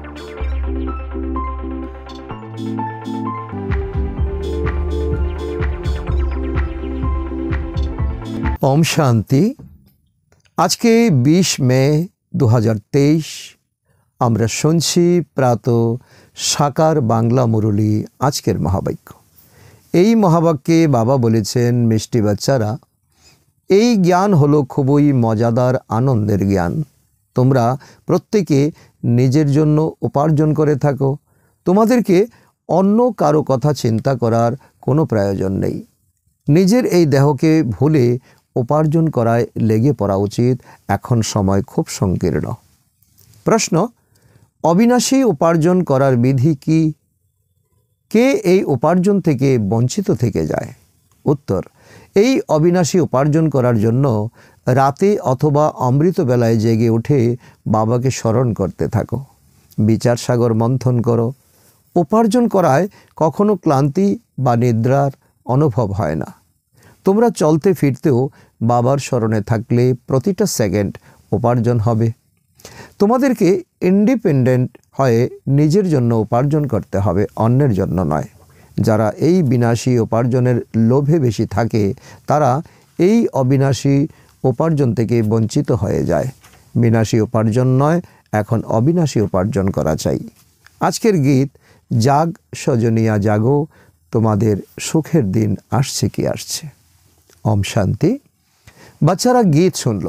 ওম শান্তি আজকে বিশ মে দু আমরা শুনছি প্রাত সাকার বাংলা মুরলী আজকের মহাবাক্য এই মহাবাক্যে বাবা বলেছেন মিষ্টি বাচ্চারা এই জ্ঞান হলো খুবই মজাদার আনন্দের জ্ঞান তোমরা প্রত্যেকে নিজের জন্য উপার্জন করে থাকো তোমাদেরকে অন্য কারো কথা চিন্তা করার কোনো প্রয়োজন নেই নিজের এই দেহকে ভুলে উপার্জন করায় লেগে পড়া উচিত এখন সময় খুব সংকীর্ণ প্রশ্ন অবিনাশী উপার্জন করার বিধি কি কে এই উপার্জন থেকে বঞ্চিত থেকে যায় উত্তর এই অবিনাশী উপার্জন করার জন্য রাতে অথবা অমৃতবেলায় জেগে উঠে বাবাকে স্মরণ করতে থাকো বিচার সাগর মন্থন করো উপার্জন করায় কখনো ক্লান্তি বা নিদ্রার অনুভব হয় না তোমরা চলতে ফিরতেও বাবার স্মরণে থাকলে প্রতিটা সেকেন্ড উপার্জন হবে তোমাদেরকে ইন্ডিপেন্ডেন্ট হয়ে নিজের জন্য উপার্জন করতে হবে অন্যের জন্য নয় যারা এই বিনাশী উপার্জনের লোভে বেশি থাকে তারা এই অবিনাশী উপার্জন থেকে বঞ্চিত হয়ে যায় বিনাশী উপার্জন নয় এখন অবিনাশী উপার্জন করা চাই আজকের গীত জাগ সজনিয়া জাগো তোমাদের সুখের দিন আসছে কি আসছে অম শান্তি বাচ্চারা গীত শুনল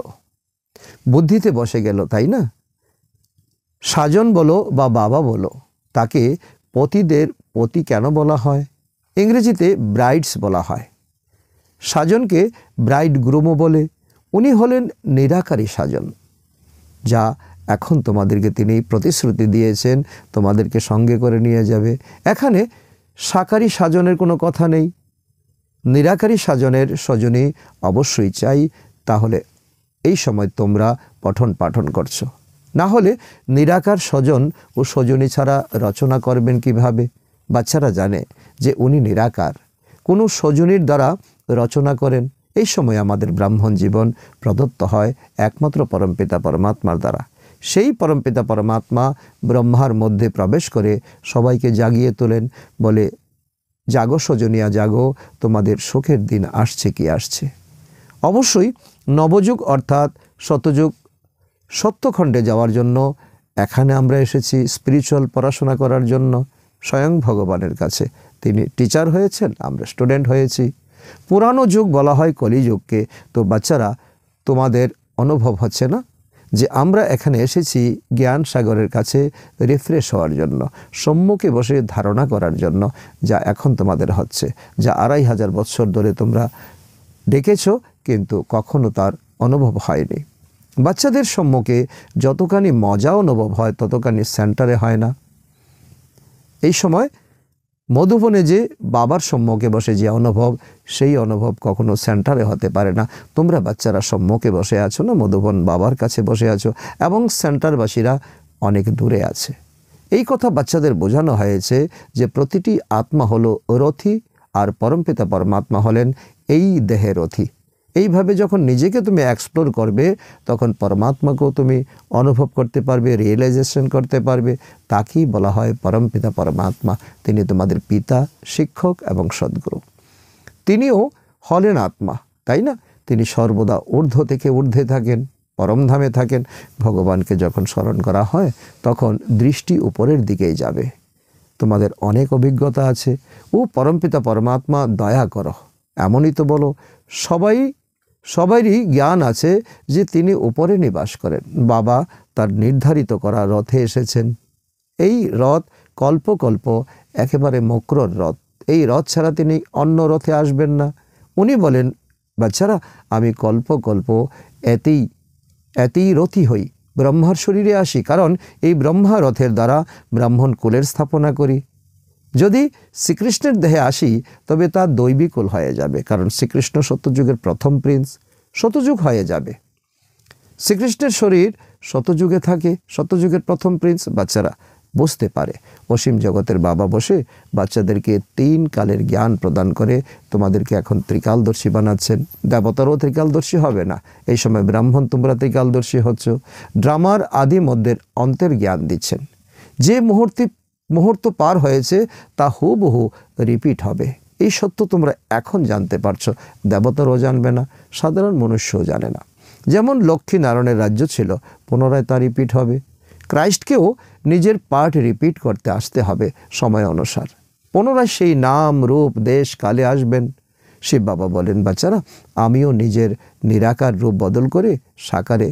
বুদ্ধিতে বসে গেল তাই না সাজন বলো বা বাবা বলো তাকে পতিদের পতি কেন বলা হয় ইংরেজিতে ব্রাইডস বলা হয় সাজনকে ব্রাইড গ্রুমও বলে উনি হলেন নিরাকারী সাজন যা এখন তোমাদেরকে তিনি প্রতিশ্রুতি দিয়েছেন তোমাদেরকে সঙ্গে করে নিয়ে যাবে এখানে সাকারি সাজনের কোনো কথা নেই নিরাকারী সাজনের স্বজনী অবশ্যই চাই তাহলে এই সময় তোমরা পঠন পাঠন করছো না হলে নিরাকার স্বজন ও স্বজনী ছাড়া রচনা করবেন কিভাবে বাচ্চারা জানে যে উনি নিরাকার কোনো স্বজনীর দ্বারা রচনা করেন এই সময় আমাদের ব্রাহ্মণ জীবন প্রদত্ত হয় একমাত্র পরমপিতা পরমাত্মার দ্বারা সেই পরমপিতা পরমাত্মা ব্রহ্মার মধ্যে প্রবেশ করে সবাইকে জাগিয়ে তোলেন বলে জাগো সজনিয়া জাগো তোমাদের শোকের দিন আসছে কি আসছে অবশ্যই নবযুগ অর্থাৎ শতযুগ সত্যখণ্ডে যাওয়ার জন্য এখানে আমরা এসেছি স্পিরিচুয়াল পড়াশোনা করার জন্য স্বয়ং ভগবানের কাছে তিনি টিচার হয়েছেন আমরা স্টুডেন্ট হয়েছি পুরানো যুগ বলা হয় কলিযুগকে তো বাচ্চারা তোমাদের অনুভব হচ্ছে না যে আমরা এখানে এসেছি জ্ঞান সাগরের কাছে রিফ্রেশ হওয়ার জন্য সম্মুখে বসে ধারণা করার জন্য যা এখন তোমাদের হচ্ছে যা আড়াই হাজার বছর ধরে তোমরা ডেকেছ কিন্তু কখনো তার অনুভব হয়নি বাচ্চাদের সম্মুখে যতখানি মজা অনুভব হয় ততখানি সেন্টারে হয় না এই সময় মধুবনে যে বাবার সম্মুখে বসে যে অনুভব সেই অনুভব কখনো সেন্টারে হতে পারে না তোমরা বাচ্চারা সম্মুখে বসে আছো না মধুবন বাবার কাছে বসে আছো এবং সেন্টারবাসীরা অনেক দূরে আছে এই কথা বাচ্চাদের বোঝানো হয়েছে যে প্রতিটি আত্মা হলো রথি আর পরমপিতা পরমাত্মা হলেন এই দেহের রথী এইভাবে যখন নিজেকে তুমি এক্সপ্লোর করবে তখন পরমাত্মাকেও তুমি অনুভব করতে পারবে রিয়েলাইজেশন করতে পারবে তাকেই বলা হয় পরম পিতা পরমাত্মা তিনি তোমাদের পিতা শিক্ষক এবং সদ্গুরু তিনিও হলেন আত্মা তাই না তিনি সর্বদা ঊর্ধ্ব থেকে ঊর্ধ্বে থাকেন পরমধামে থাকেন ভগবানকে যখন স্মরণ করা হয় তখন দৃষ্টি উপরের দিকেই যাবে তোমাদের অনেক অভিজ্ঞতা আছে ও পরমপিতা পরমাত্মা দয়া করো এমনই তো বলো সবাই সবারই জ্ঞান আছে যে তিনি উপরে নিবাস করেন বাবা তার নির্ধারিত করা রথে এসেছেন এই রথ কল্পকল্প একেবারে মক্রর রথ এই রথ ছাড়া তিনি অন্য রথে আসবেন না উনি বলেন বাচ্চারা আমি কল্পকল্প এতেই এতেই রথি হই ব্রহ্মার শরীরে আসি কারণ এই ব্রহ্মা রথের দ্বারা ব্রাহ্মণ কুলের স্থাপনা করি যদি শ্রীকৃষ্ণের দেহে আসি তবে তা দৈবিকুল হয়ে যাবে কারণ শ্রীকৃষ্ণ সত্যযুগের প্রথম প্রিন্স শতযুগ হয়ে যাবে শ্রীকৃষ্ণের শরীর শতযুগে থাকে শতযুগের প্রথম প্রিন্স বাচ্চারা বসতে পারে অসীম জগতের বাবা বসে বাচ্চাদেরকে তিন কালের জ্ঞান প্রদান করে তোমাদেরকে এখন ত্রিকালদর্শী বানাচ্ছেন দেবতারও ত্রিকালদর্শী হবে না এই সময় ব্রাহ্মণ তোমরা ত্রিকালদর্শী হচ্ছ ড্রামার আদি মধ্যের অন্তের জ্ঞান দিচ্ছেন যে মুহূর্তে মুহূর্ত পার হয়েছে তা হুবহু রিপিট হবে এই সত্য তোমরা এখন জানতে পারছ দেবতারও জানবে না সাধারণ মনুষ্যও জানে না যেমন লক্ষ্মী নারায়ণের রাজ্য ছিল পুনরায় তা রিপিট হবে ক্রাইস্টকেও নিজের পার্ট রিপিট করতে আসতে হবে সময় অনুসার পুনরায় সেই নাম রূপ দেশ কালে আসবেন শিব বাবা বলেন বাচ্চারা আমিও নিজের নিরাকার রূপ বদল করে সাকারে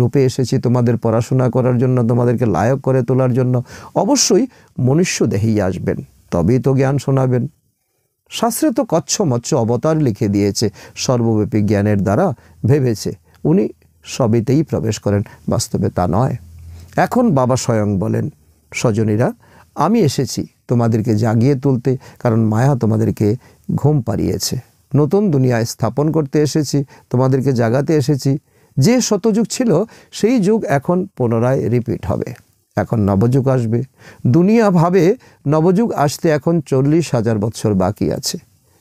রূপে এসেছি তোমাদের পড়াশোনা করার জন্য তোমাদেরকে লায়ক করে তোলার জন্য অবশ্যই মনুষ্য দেহেই আসবেন তবেই তো জ্ঞান শোনাবেন শাস্ত্রে তো কচ্ছ মচ্ছ অবতার লিখে দিয়েছে সর্বব্যাপী জ্ঞানের দ্বারা ভেবেছে উনি সবেতেই প্রবেশ করেন বাস্তবে তা নয় এখন বাবা স্বয়ং বলেন স্বজনীরা আমি এসেছি তোমাদেরকে জাগিয়ে তুলতে কারণ মায়া তোমাদেরকে ঘুম পাড়িয়েছে নতুন দুনিয়ায় স্থাপন করতে এসেছি তোমাদেরকে জাগাতে এসেছি যে শতযুগ ছিল সেই যুগ এখন পুনরায় রিপিট হবে এখন নবযুগ আসবে দুনিয়া ভাবে নবযুগ আসতে এখন চল্লিশ হাজার বছর বাকি আছে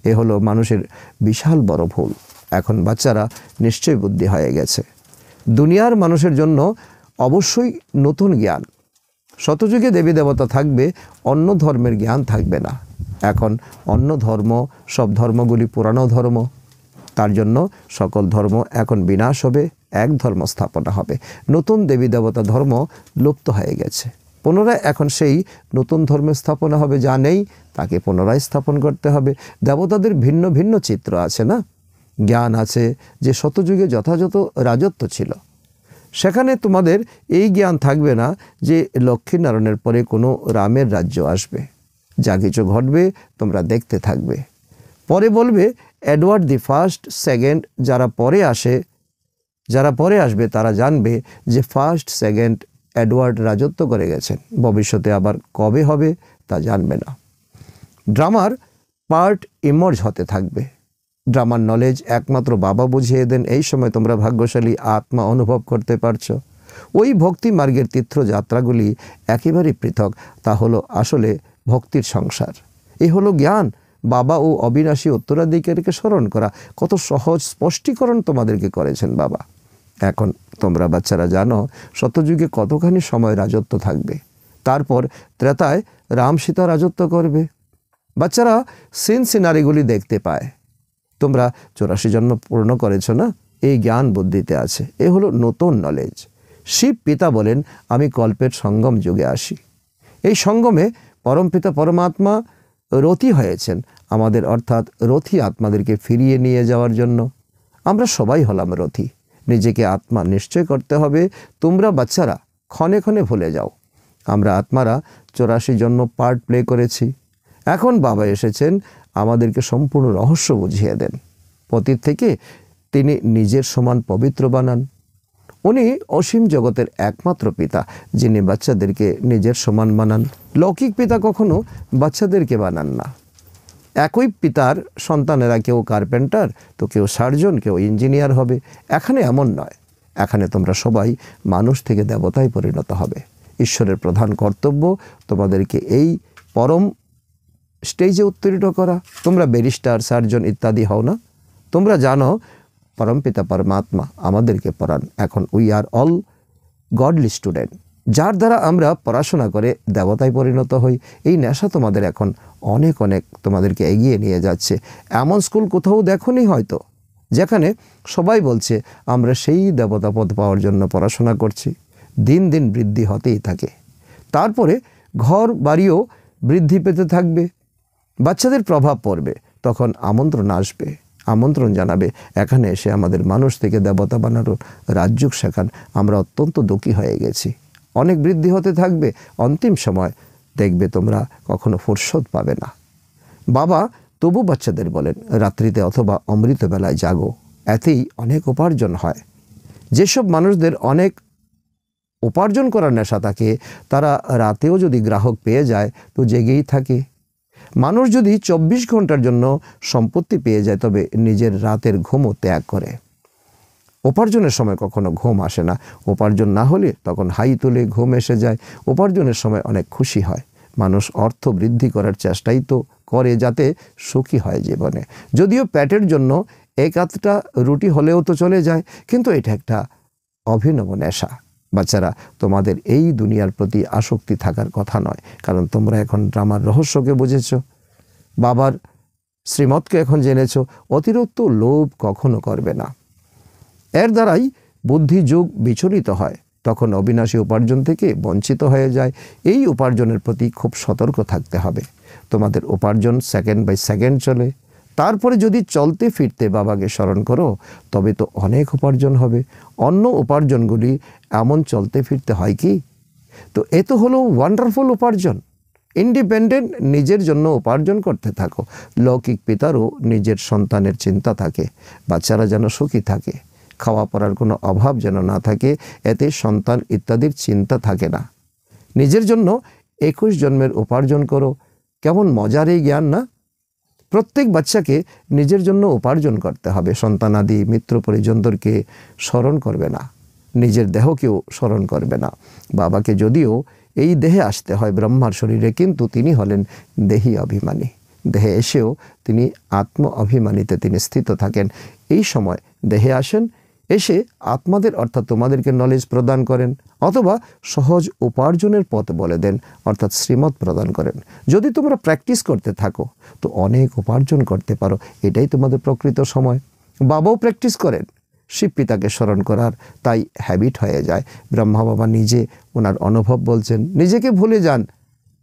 এ হলো মানুষের বিশাল বড় ভুল এখন বাচ্চারা নিশ্চয়ই বুদ্ধি হয়ে গেছে দুনিয়ার মানুষের জন্য অবশ্যই নতুন জ্ঞান শতযুগে দেবী দেবতা থাকবে অন্য ধর্মের জ্ঞান থাকবে না এখন অন্য ধর্ম সব ধর্মগুলি পুরানো ধর্ম তার জন্য সকল ধর্ম এখন বিনাশ হবে এক ধর্ম স্থাপনা হবে নতুন দেবী দেবতা ধর্ম লুপ্ত হয়ে গেছে পুনরায় এখন সেই নতুন ধর্ম স্থাপনা হবে যা নেই তাকে পুনরায় স্থাপন করতে হবে দেবতাদের ভিন্ন ভিন্ন চিত্র আছে না জ্ঞান আছে যে শতযুগে যথাযথ রাজত্ব ছিল সেখানে তোমাদের এই জ্ঞান থাকবে না যে লক্ষ্মীনারায়ণের পরে কোনো রামের রাজ্য আসবে যা কিছু ঘটবে তোমরা দেখতে থাকবে পরে বলবে অ্যাডওয়ার্ড দি ফার্স্ট সেকেন্ড যারা পরে আসে যারা পরে আসবে তারা জানবে যে ফার্স্ট সেকেন্ড অ্যাডওয়ার্ড রাজত্ব করে গেছেন ভবিষ্যতে আবার কবে হবে তা জানবে না ড্রামার পার্ট ইমর্জ হতে থাকবে ড্রামার নলেজ একমাত্র বাবা বুঝিয়ে দেন এই সময় তোমরা ভাগ্যশালী আত্মা অনুভব করতে পারছ ওই ভক্তি মার্গের তীর্থযাত্রাগুলি একেবারেই পৃথক তা হলো আসলে ভক্তির সংসার এ হলো জ্ঞান বাবা ও অবিনাশী উত্তরাধিকারীকে স্মরণ করা কত সহজ স্পষ্টীকরণ তোমাদেরকে করেছেন বাবা এখন তোমরা বাচ্চারা জানো সত্যযুগে কতখানি সময় রাজত্ব থাকবে তারপর ত্রেতায় রাম সীতা রাজত্ব করবে বাচ্চারা সিন সিনারিগুলি দেখতে পায় তোমরা চৌরাশি জন্ম পূর্ণ করেছ না এই জ্ঞান বুদ্ধিতে আছে এ হলো নতুন নলেজ শিব পিতা বলেন আমি কল্পের সঙ্গম যুগে আসি এই সঙ্গমে পরমপিতা পরমাত্মা রথি হয়েছেন আমাদের অর্থাৎ রথি আত্মাদেরকে ফিরিয়ে নিয়ে যাওয়ার জন্য আমরা সবাই হলাম রথী নিজেকে আত্মা নিশ্চয় করতে হবে তোমরা বাচ্চারা ক্ষণে ক্ষণে ভুলে যাও আমরা আত্মারা চৌরাশি জন্ম পার্ট প্লে করেছি এখন বাবা এসেছেন আমাদেরকে সম্পূর্ণ রহস্য বুঝিয়ে দেন পতির থেকে তিনি নিজের সমান পবিত্র বানান উনি অসীম জগতের একমাত্র পিতা যিনি বাচ্চাদেরকে নিজের সমান বানান লৌকিক পিতা কখনো বাচ্চাদেরকে বানান না একই পিতার সন্তানেরা কেউ কার্পেন্টার তো কেউ সার্জন কেউ ইঞ্জিনিয়ার হবে এখানে এমন নয় এখানে তোমরা সবাই মানুষ থেকে দেবতায় পরিণত হবে ঈশ্বরের প্রধান কর্তব্য তোমাদেরকে এই পরম স্টেজে উত্তীর্ণ করা তোমরা ব্যারিস্টার সার্জন ইত্যাদি হও না তোমরা জানো পরম পিতা পরমাত্মা আমাদেরকে পড়ান এখন we are all godly student যার দ্বারা আমরা পড়াশোনা করে দেবতায় পরিণত হই এই নেশা তোমাদের এখন অনেক অনেক তোমাদেরকে এগিয়ে নিয়ে যাচ্ছে এমন স্কুল কোথাও দেখনি হয়তো যেখানে সবাই বলছে আমরা সেই দেবতা পদ পাওয়ার জন্য পড়াশোনা করছি দিন দিন বৃদ্ধি হতেই থাকে তারপরে ঘর বাড়িও বৃদ্ধি পেতে থাকবে বাচ্চাদের প্রভাব পড়বে তখন আমন্ত্রণ আসবে আমন্ত্রণ জানাবে এখানে এসে আমাদের মানুষ থেকে দেবতা বানানোর রাজ্যুক শেখান আমরা অত্যন্ত দুঃখী হয়ে গেছি অনেক বৃদ্ধি হতে থাকবে অন্তিম সময় দেখবে তোমরা কখনো ফুরসত পাবে না বাবা তবু বাচ্চাদের বলেন রাত্রিতে অথবা অমৃতবেলায় জাগো এতেই অনেক উপার্জন হয় যেসব মানুষদের অনেক উপার্জন করার নেশা থাকে তারা রাতেও যদি গ্রাহক পেয়ে যায় তো জেগেই থাকে মানুষ যদি চব্বিশ ঘন্টার জন্য সম্পত্তি পেয়ে যায় তবে নিজের রাতের ঘুমও ত্যাগ করে উপার্জনের সময় কখনো ঘুম আসে না উপার্জন না হলে তখন হাই তুলে ঘুম এসে যায় উপার্জনের সময় অনেক খুশি হয় মানুষ অর্থ বৃদ্ধি করার চেষ্টাই তো করে যাতে সুখী হয় জীবনে যদিও প্যাটের জন্য এক আধটা রুটি হলেও তো চলে যায় কিন্তু এটা একটা অভিনব নেশা বাচ্চারা তোমাদের এই দুনিয়ার প্রতি আসক্তি থাকার কথা নয় কারণ তোমরা এখন ড্রামার রহস্যকে বুঝেছ বাবার শ্রীমতকে এখন জেনেছ অতিরিক্ত লোভ কখনো করবে না এর দ্বারাই বুদ্ধিযোগ বিচলিত হয় তখন অবিনাশী উপার্জন থেকে বঞ্চিত হয়ে যায় এই উপার্জনের প্রতি খুব সতর্ক থাকতে হবে তোমাদের উপার্জন সেকেন্ড বাই সেকেন্ড চলে তারপরে যদি চলতে ফিরতে বাবাকে স্মরণ করো তবে তো অনেক উপার্জন হবে অন্য উপার্জনগুলি এমন চলতে ফিরতে হয় কি তো এ তো হলো ওয়ান্ডারফুল উপার্জন ইন্ডিপেন্ডেন্ট নিজের জন্য উপার্জন করতে থাকো লৌকিক পিতারও নিজের সন্তানের চিন্তা থাকে বাচ্চারা যেন সুখী থাকে খাওয়া পড়ার কোনো অভাব যেন না থাকে এতে সন্তান ইত্যাদির চিন্তা থাকে না নিজের জন্য একুশ জন্মের উপার্জন করো কেমন মজার এই জ্ঞান না প্রত্যেক বাচ্চাকে নিজের জন্য উপার্জন করতে হবে সন্তানাদি মিত্র পরিজনদেরকে স্মরণ করবে না নিজের দেহকেও স্মরণ করবে না বাবাকে যদিও এই দেহে আসতে হয় ব্রহ্মার শরীরে কিন্তু তিনি হলেন দেহি অভিমানী দেহে এসেও তিনি আত্ম অভিমানীতে তিনি স্থিত থাকেন এই সময় দেহে আসেন এসে আত্মাদের অর্থাৎ তোমাদেরকে নলেজ প্রদান করেন অথবা সহজ উপার্জনের পথ বলে দেন অর্থাৎ শ্রীমত প্রদান করেন যদি তোমরা প্র্যাকটিস করতে থাকো তো অনেক উপার্জন করতে পারো এটাই তোমাদের প্রকৃত সময় বাবাও প্র্যাকটিস করেন শিব পিতাকে স্মরণ করার তাই হ্যাবিট হয়ে যায় ব্রহ্মা বাবা নিজে ওনার অনুভব বলছেন নিজেকে ভুলে যান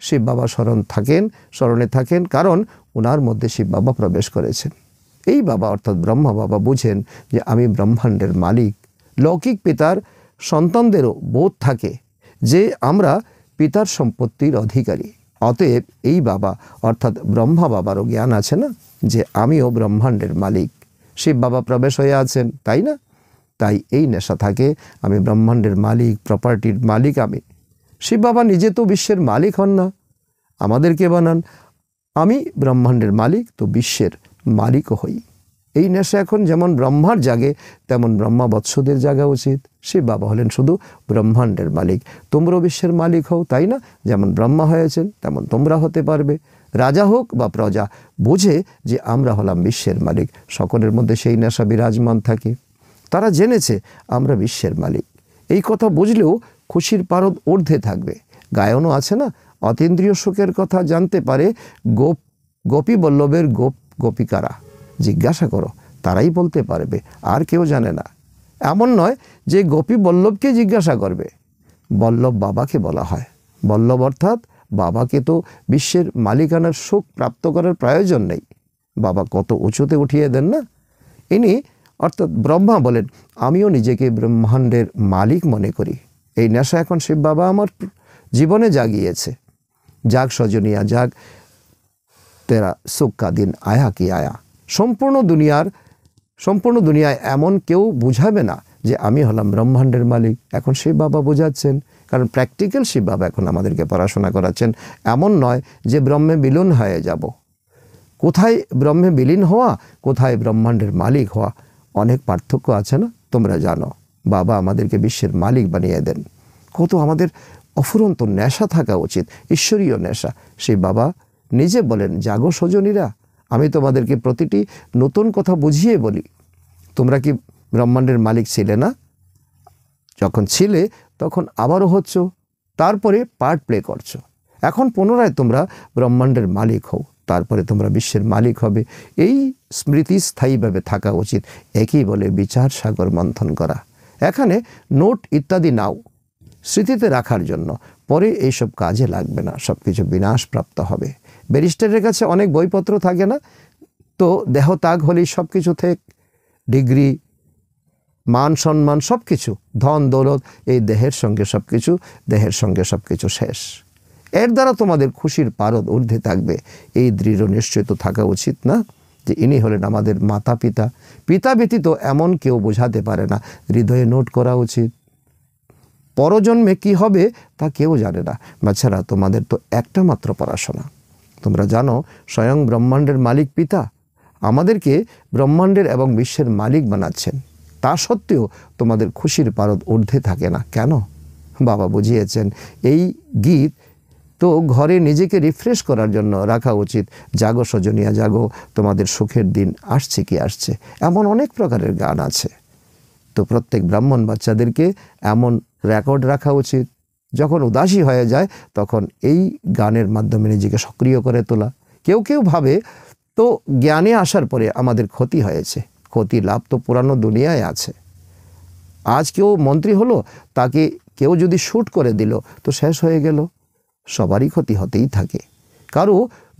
শিব বাবা স্মরণ থাকেন স্মরণে থাকেন কারণ ওনার মধ্যে শিব বাবা প্রবেশ করেছেন এই বাবা অর্থাৎ ব্রহ্মা বাবা বোঝেন যে আমি ব্রহ্মাণ্ডের মালিক লৌকিক পিতার সন্তানদেরও বোধ থাকে যে আমরা পিতার সম্পত্তির অধিকারী অতএব এই বাবা অর্থাৎ ব্রহ্মা বাবারও জ্ঞান আছে না যে আমিও ব্রহ্মাণ্ডের মালিক শিব বাবা প্রবেশ হয়ে আছেন তাই না তাই এই নেশা থাকে আমি ব্রহ্মাণ্ডের মালিক প্রপার্টির মালিক আমি শিব বাবা নিজে তো বিশ্বের মালিক হন না আমাদেরকে বানান আমি ব্রহ্মাণ্ডের মালিক তো বিশ্বের মালিকও হই এই নেশা এখন যেমন ব্রহ্মার জাগে তেমন ব্রহ্মা বৎসদের জাগা উচিত সে বাবা হলেন শুধু ব্রহ্মাণ্ডের মালিক তোমরাও বিশ্বের মালিক হও তাই না যেমন ব্রহ্মা হয়েছেন তেমন তোমরা হতে পারবে রাজা হোক বা প্রজা বোঝে যে আমরা হলাম বিশ্বের মালিক সকলের মধ্যে সেই নেশা বিরাজমান থাকে তারা জেনেছে আমরা বিশ্বের মালিক এই কথা বুঝলেও খুশির পারদ ঊর্ধ্বে থাকবে গায়নও আছে না অতীন্দ্রিয় সুখের কথা জানতে পারে গোপ গোপী বল্লভের গোপ গোপিকারা জিজ্ঞাসা করো তারাই বলতে পারবে আর কেউ জানে না এমন নয় যে গোপী বল্লভকে জিজ্ঞাসা করবে বল্লভ বাবাকে বলা হয় বল্লভ অর্থাৎ বাবাকে তো বিশ্বের মালিকানার সুখ প্রাপ্ত করার প্রয়োজন নেই বাবা কত উঁচুতে উঠিয়ে দেন না ইনি অর্থাৎ ব্রহ্মা বলেন আমিও নিজেকে ব্রহ্মাণ্ডের মালিক মনে করি এই নেশা এখন শিব বাবা আমার জীবনে জাগিয়েছে যাক সজনিয়া যাক তেরা সুক্কা দিন আয়া কি আয়া সম্পূর্ণ দুনিয়ার সম্পূর্ণ দুনিয়ায় এমন কেউ বুঝাবে না যে আমি হলাম ব্রহ্মাণ্ডের মালিক এখন সেই বাবা বোঝাচ্ছেন কারণ প্র্যাকটিক্যাল শিব বাবা এখন আমাদেরকে পড়াশোনা করাচ্ছেন এমন নয় যে ব্রহ্মে বিলীন হয়ে যাব কোথায় ব্রহ্মে বিলীন হওয়া কোথায় ব্রহ্মাণ্ডের মালিক হওয়া অনেক পার্থক্য আছে না তোমরা জানো বাবা আমাদেরকে বিশ্বের মালিক বানিয়ে দেন কত আমাদের অফুরন্ত নেশা থাকা উচিত ঈশ্বরীয় নেশা সেই বাবা নিজে বলেন জাগো সজনীরা আমি তোমাদেরকে প্রতিটি নতুন কথা বুঝিয়ে বলি তোমরা কি ব্রহ্মাণ্ডের মালিক ছিলে না যখন ছিলে তখন আবারও হচ্ছ তারপরে পার্ট প্লে করছো এখন পুনরায় তোমরা ব্রহ্মাণ্ডের মালিক হও তারপরে তোমরা বিশ্বের মালিক হবে এই স্মৃতি স্থায়ীভাবে থাকা উচিত একই বলে বিচার সাগর মন্থন করা এখানে নোট ইত্যাদি নাও স্মৃতিতে রাখার জন্য পরে এইসব কাজে লাগবে না সব কিছু বিনাশপ্রাপ্ত হবে ব্যারিস্টারের কাছে অনেক বইপত্র থাকে না তো দেহ তাগ হলেই সব কিছু থেকে ডিগ্রি মান সম্মান সব কিছু ধন দৌলত এই দেহের সঙ্গে সব কিছু দেহের সঙ্গে সব কিছু শেষ এর দ্বারা তোমাদের খুশির পারদ ঊর্ধ্বে থাকবে এই দৃঢ় তো থাকা উচিত না যে ইনি হলেন আমাদের মাতা পিতা পিতা ব্যতীত এমন কেউ বোঝাতে পারে না হৃদয়ে নোট করা উচিত পরজন্মে কি হবে তা কেউ জানে না বাচ্চারা তোমাদের তো একটা মাত্র পড়াশোনা তোমরা জানো স্বয়ং ব্রহ্মাণ্ডের মালিক পিতা আমাদেরকে ব্রহ্মাণ্ডের এবং বিশ্বের মালিক বানাচ্ছেন তা সত্ত্বেও তোমাদের খুশির পারদ ঊর্ধ্বে থাকে না কেন বাবা বুঝিয়েছেন এই গীত তো ঘরে নিজেকে রিফ্রেশ করার জন্য রাখা উচিত জাগো সজনিয়া জাগো তোমাদের সুখের দিন আসছে কি আসছে এমন অনেক প্রকারের গান আছে তো প্রত্যেক ব্রাহ্মণ বাচ্চাদেরকে এমন রেকর্ড রাখা উচিত যখন উদাসী হয়ে যায় তখন এই গানের মাধ্যমে নিজেকে সক্রিয় করে তোলা কেউ কেউ ভাবে তো জ্ঞানে আসার পরে আমাদের ক্ষতি হয়েছে ক্ষতি লাভ তো পুরানো দুনিয়ায় আছে আজ কেউ মন্ত্রী হলো তাকে কেউ যদি শ্যুট করে দিল তো শেষ হয়ে গেল সবারই ক্ষতি হতেই থাকে কারো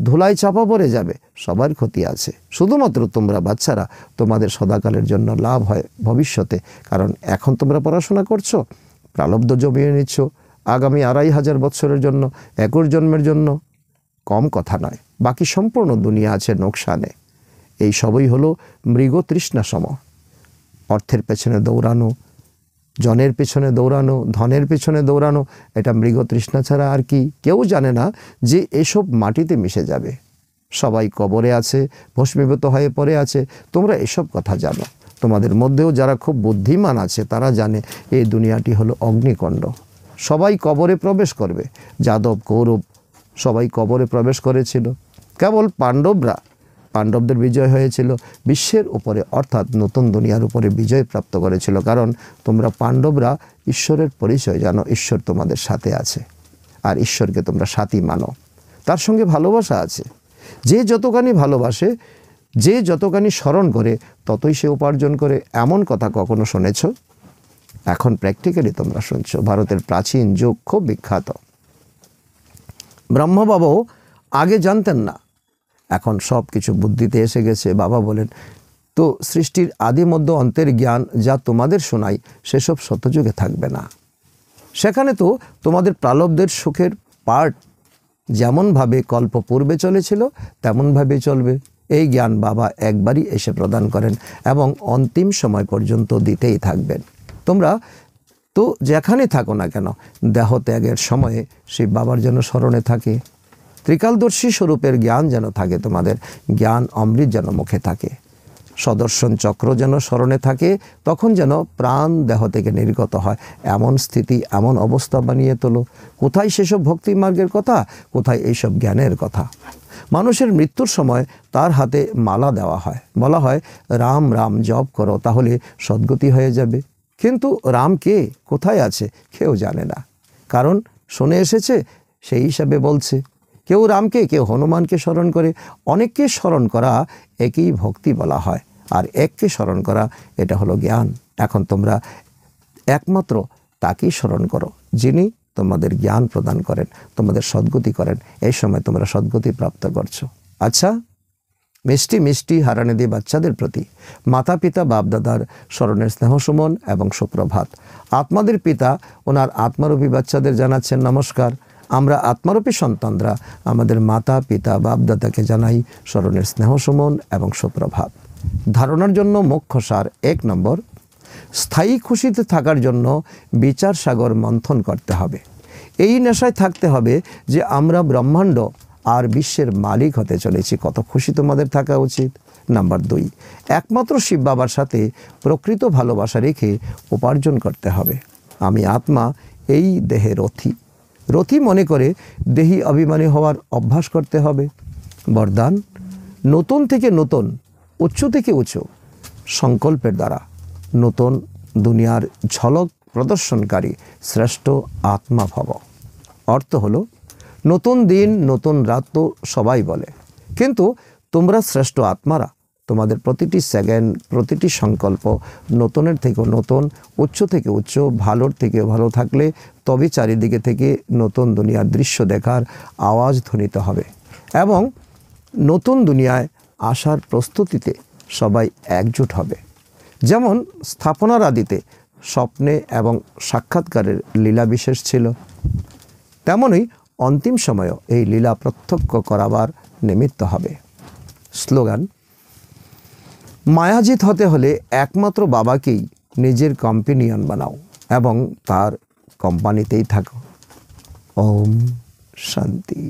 ধুলায় চাপা পড়ে যাবে সবার ক্ষতি আছে শুধুমাত্র তোমরা বাচ্চারা তোমাদের সদাকালের জন্য লাভ হয় ভবিষ্যতে কারণ এখন তোমরা পড়াশোনা করছো প্রালব্ধ জমিয়ে নিচ্ছ আগামী আড়াই হাজার বৎসরের জন্য একর জন্মের জন্য কম কথা নয় বাকি সম্পূর্ণ দুনিয়া আছে নোকসানে এই সবই হলো মৃগ তৃষ্ণাসম অর্থের পেছনে দৌড়ানো জনের পেছনে দৌড়ানো ধনের পেছনে দৌড়ানো এটা মৃগ তৃষ্ণা ছাড়া আর কি কেউ জানে না যে এসব মাটিতে মিশে যাবে সবাই কবরে আছে ভস্মীভূত হয়ে পড়ে আছে তোমরা এসব কথা জানো তোমাদের মধ্যেও যারা খুব বুদ্ধিমান আছে তারা জানে এই দুনিয়াটি হলো অগ্নিকণ্ড সবাই কবরে প্রবেশ করবে যাদব কৌরব সবাই কবরে প্রবেশ করেছিল কেবল পাণ্ডবরা পাণ্ডবদের বিজয় হয়েছিল বিশ্বের উপরে অর্থাৎ নতুন দুনিয়ার উপরে বিজয় প্রাপ্ত করেছিল কারণ তোমরা পাণ্ডবরা ঈশ্বরের পরিচয় জানো ঈশ্বর তোমাদের সাথে আছে আর ঈশ্বরকে তোমরা সাথী মানো তার সঙ্গে ভালোবাসা আছে যে যতখানি ভালোবাসে যে যতখানি স্মরণ করে ততই সে উপার্জন করে এমন কথা কখনো শুনেছ এখন প্র্যাকটিক্যালি তোমরা শুনছো ভারতের প্রাচীন যুগ খুব বিখ্যাত ব্রহ্মবাবু আগে জানতেন না এখন সব কিছু বুদ্ধিতে এসে গেছে বাবা বলেন তো সৃষ্টির আদি মধ্য অন্তের জ্ঞান যা তোমাদের শোনাই সেসব শতযুগে থাকবে না সেখানে তো তোমাদের প্রালব্ধের সুখের পার্ট যেমনভাবে কল্প পূর্বে চলেছিল তেমনভাবে চলবে এই জ্ঞান বাবা একবারই এসে প্রদান করেন এবং অন্তিম সময় পর্যন্ত দিতেই থাকবেন তোমরা তো যেখানে থাকো না কেন দেহ ত্যাগের সময়ে সেই বাবার যেন স্মরণে থাকে ত্রিকালদর্শী স্বরূপের জ্ঞান যেন থাকে তোমাদের জ্ঞান অমৃত যেন মুখে থাকে সদর্শন চক্র যেন স্মরণে থাকে তখন যেন প্রাণ দেহ থেকে নির্গত হয় এমন স্থিতি এমন অবস্থা বানিয়ে তোলো কোথায় সেসব ভক্তি মার্গের কথা কোথায় এইসব জ্ঞানের কথা মানুষের মৃত্যুর সময় তার হাতে মালা দেওয়া হয় বলা হয় রাম রাম জপ করো তাহলে সদ্গতি হয়ে যাবে কিন্তু রাম কে কোথায় আছে কেউ জানে না কারণ শুনে এসেছে সেই হিসাবে বলছে কেউ রামকে কেউ হনুমানকে স্মরণ করে অনেককে স্মরণ করা একেই ভক্তি বলা হয় আর এককে স্মরণ করা এটা হলো জ্ঞান এখন তোমরা একমাত্র তাকেই স্মরণ করো যিনি তোমাদের জ্ঞান প্রদান করেন তোমাদের সদ্গতি করেন এই সময় তোমরা সদ্গতি প্রাপ্ত করছো আচ্ছা মিষ্টি মিষ্টি হারানিধি বাচ্চাদের প্রতি মাতা পিতা বাপদাদার স্মরণের স্নেহসুমন এবং সুপ্রভাত আত্মাদের পিতা ওনার আত্মারূপী বাচ্চাদের জানাচ্ছেন নমস্কার আমরা আত্মারূপী সন্তানরা আমাদের মাতা পিতা বাপদাদাকে জানাই স্মরণের স্নেহসুমন এবং সুপ্রভাত ধারণার জন্য মুখ্য সার এক নম্বর স্থায়ী খুশিতে থাকার জন্য বিচার সাগর মন্থন করতে হবে এই নেশায় থাকতে হবে যে আমরা ব্রহ্মাণ্ড আর বিশ্বের মালিক হতে চলেছি কত খুশি তোমাদের থাকা উচিত নাম্বার দুই একমাত্র শিব বাবার সাথে প্রকৃত ভালোবাসা রেখে উপার্জন করতে হবে আমি আত্মা এই দেহে রথি রথি মনে করে দেহি অভিমানী হওয়ার অভ্যাস করতে হবে বরদান নতুন থেকে নতুন উচ্চ থেকে উঁচু সংকল্পের দ্বারা নতুন দুনিয়ার ঝলক প্রদর্শনকারী শ্রেষ্ঠ আত্মা ভব অর্থ হলো নতুন দিন নতুন রাত তো সবাই বলে কিন্তু তোমরা শ্রেষ্ঠ আত্মারা তোমাদের প্রতিটি সেকেন্ড প্রতিটি সংকল্প নতুনের থেকেও নতুন উচ্চ থেকে উচ্চ ভালোর থেকে ভালো থাকলে তবে চারিদিকে থেকে নতুন দুনিয়ার দৃশ্য দেখার আওয়াজ ধ্বনিত হবে এবং নতুন দুনিয়ায় আসার প্রস্তুতিতে সবাই একজোট হবে যেমন স্থাপনার আদিতে স্বপ্নে এবং সাক্ষাৎকারের লীলা বিশেষ ছিল তেমনই অন্তিম সময়ও এই লীলা প্রত্যক্ষ করাবার নিমিত্ত হবে স্লোগান মায়াজিত হতে হলে একমাত্র বাবাকেই নিজের কম্পেনিয়ন বানাও এবং তার কোম্পানিতেই থাকো ওম শান্তি